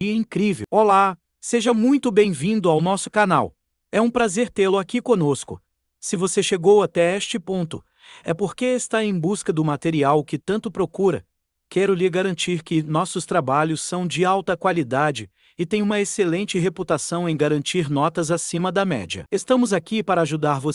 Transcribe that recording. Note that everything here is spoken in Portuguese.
e é incrível. Olá, seja muito bem-vindo ao nosso canal. É um prazer tê-lo aqui conosco. Se você chegou até este ponto, é porque está em busca do material que tanto procura. Quero lhe garantir que nossos trabalhos são de alta qualidade e têm uma excelente reputação em garantir notas acima da média. Estamos aqui para ajudar você.